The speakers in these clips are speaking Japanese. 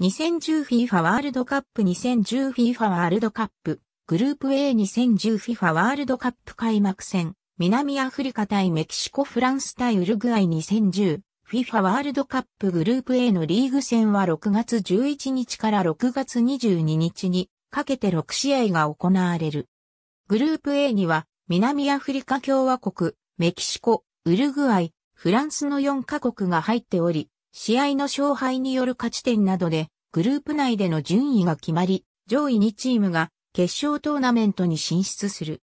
2010FIFA ワールドカップ 2010FIFA ワールドカップグループ A2010FIFA ワールドカップ開幕戦南アフリカ対メキシコフランス対ウルグアイ 2010FIFA ワールドカップグループ A のリーグ戦は6月11日から6月22日にかけて6試合が行われる。グループ A には南アフリカ共和国、メキシコ、ウルグアイ、フランスの4カ国が入っており、試合の勝敗による勝ち点などで、グループ内での順位が決まり、上位2チームが決勝トーナメントに進出する。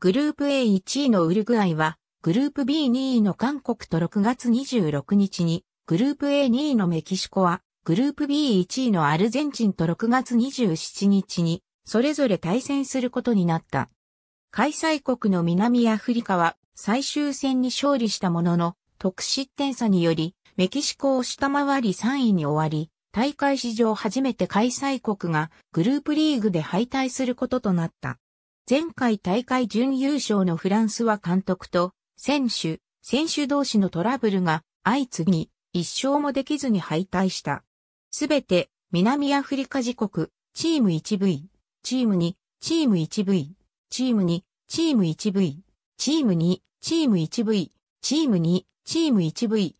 グループ A1 位のウルグアイは、グループ B2 位の韓国と6月26日に、グループ A2 位のメキシコは、グループ B1 位のアルゼンチンと6月27日に、それぞれ対戦することになった。開催国の南アフリカは、最終戦に勝利したものの、得失点差により、メキシコを下回り3位に終わり、大会史上初めて開催国がグループリーグで敗退することとなった。前回大会準優勝のフランスは監督と選手、選手同士のトラブルが相次ぎ、一勝もできずに敗退した。すべて南アフリカ自国、チーム 1V、チーム2、チーム 1V、チーム2、チーム 1V、チーム2、チーム 1V、チーム2、チーム 1V、